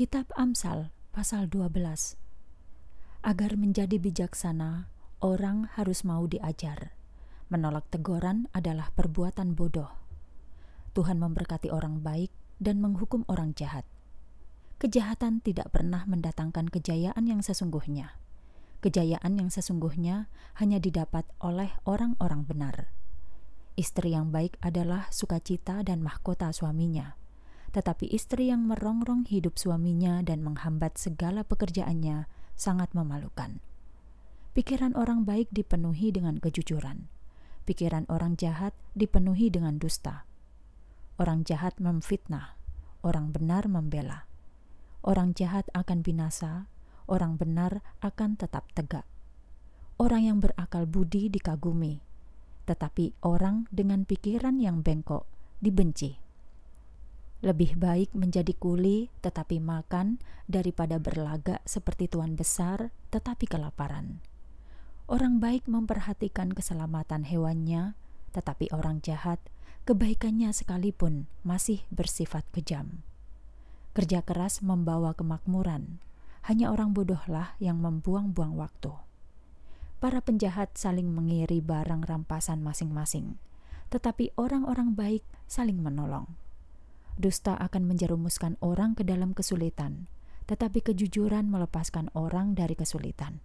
Kitab Amsal pasal 12 Agar menjadi bijaksana, orang harus mau diajar. Menolak teguran adalah perbuatan bodoh. Tuhan memberkati orang baik dan menghukum orang jahat. Kejahatan tidak pernah mendatangkan kejayaan yang sesungguhnya. Kejayaan yang sesungguhnya hanya didapat oleh orang-orang benar. Istri yang baik adalah sukacita dan mahkota suaminya tetapi istri yang merongrong hidup suaminya dan menghambat segala pekerjaannya sangat memalukan. Pikiran orang baik dipenuhi dengan kejujuran, pikiran orang jahat dipenuhi dengan dusta. Orang jahat memfitnah, orang benar membela. Orang jahat akan binasa, orang benar akan tetap tegak. Orang yang berakal budi dikagumi, tetapi orang dengan pikiran yang bengkok dibenci. Lebih baik menjadi kuli tetapi makan daripada berlagak seperti tuan besar tetapi kelaparan. Orang baik memperhatikan keselamatan hewannya, tetapi orang jahat kebaikannya sekalipun masih bersifat kejam. Kerja keras membawa kemakmuran, hanya orang bodohlah yang membuang-buang waktu. Para penjahat saling mengiri barang rampasan masing-masing, tetapi orang-orang baik saling menolong. Dusta akan menjerumuskan orang ke dalam kesulitan, tetapi kejujuran melepaskan orang dari kesulitan.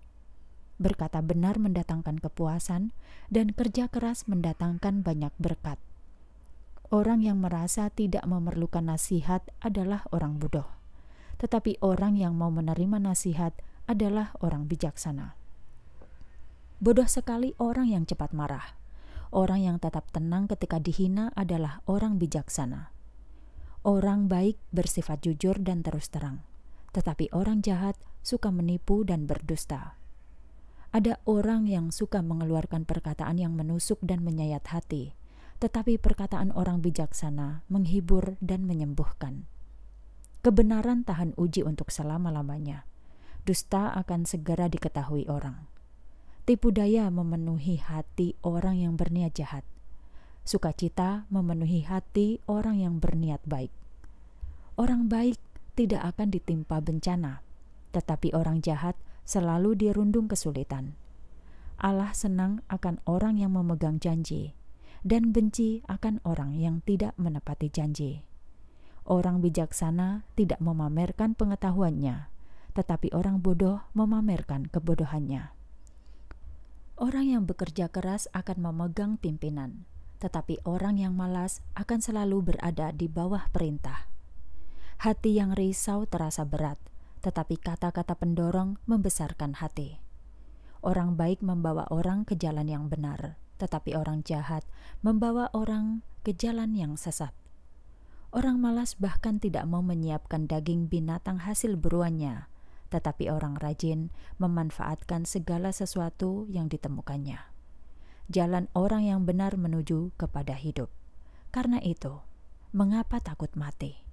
Berkata benar mendatangkan kepuasan, dan kerja keras mendatangkan banyak berkat. Orang yang merasa tidak memerlukan nasihat adalah orang bodoh, tetapi orang yang mau menerima nasihat adalah orang bijaksana. Bodoh sekali orang yang cepat marah. Orang yang tetap tenang ketika dihina adalah orang bijaksana Orang baik bersifat jujur dan terus terang, tetapi orang jahat suka menipu dan berdusta. Ada orang yang suka mengeluarkan perkataan yang menusuk dan menyayat hati, tetapi perkataan orang bijaksana menghibur dan menyembuhkan. Kebenaran tahan uji untuk selama-lamanya. Dusta akan segera diketahui orang. Tipu daya memenuhi hati orang yang berniat jahat Sukacita memenuhi hati orang yang berniat baik. Orang baik tidak akan ditimpa bencana, tetapi orang jahat selalu dirundung kesulitan. Allah senang akan orang yang memegang janji dan benci akan orang yang tidak menepati janji. Orang bijaksana tidak memamerkan pengetahuannya, tetapi orang bodoh memamerkan kebodohannya. Orang yang bekerja keras akan memegang pimpinan tetapi orang yang malas akan selalu berada di bawah perintah. Hati yang risau terasa berat, tetapi kata-kata pendorong membesarkan hati. Orang baik membawa orang ke jalan yang benar, tetapi orang jahat membawa orang ke jalan yang sesat. Orang malas bahkan tidak mau menyiapkan daging binatang hasil buruannya, tetapi orang rajin memanfaatkan segala sesuatu yang ditemukannya jalan orang yang benar menuju kepada hidup. Karena itu, mengapa takut mati?